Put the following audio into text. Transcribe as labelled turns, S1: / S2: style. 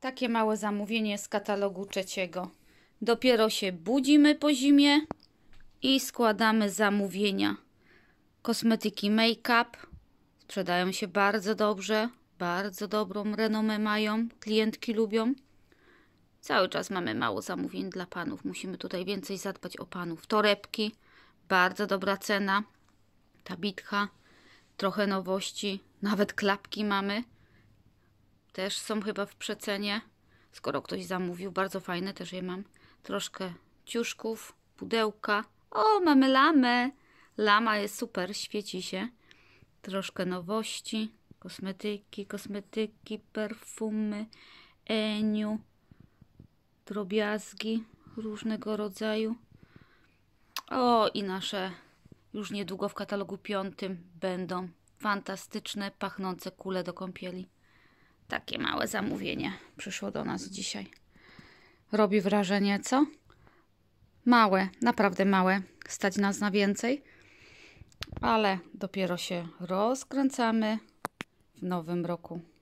S1: Takie małe zamówienie z katalogu trzeciego. Dopiero się budzimy po zimie i składamy zamówienia. Kosmetyki make-up sprzedają się bardzo dobrze, bardzo dobrą renomę mają, klientki lubią. Cały czas mamy mało zamówień dla panów. Musimy tutaj więcej zadbać o panów. Torebki, bardzo dobra cena. Ta bitka, trochę nowości, nawet klapki mamy. Też są chyba w przecenie. Skoro ktoś zamówił, bardzo fajne, też je mam. Troszkę ciuszków, pudełka. O, mamy lamę. Lama jest super, świeci się. Troszkę nowości, kosmetyki, kosmetyki, perfumy, eniu, drobiazgi różnego rodzaju. O, i nasze już niedługo w katalogu piątym będą fantastyczne, pachnące kule do kąpieli. Takie małe zamówienie przyszło do nas dzisiaj. Robi wrażenie, co? Małe, naprawdę małe. Stać nas na więcej. Ale dopiero się rozkręcamy w nowym roku.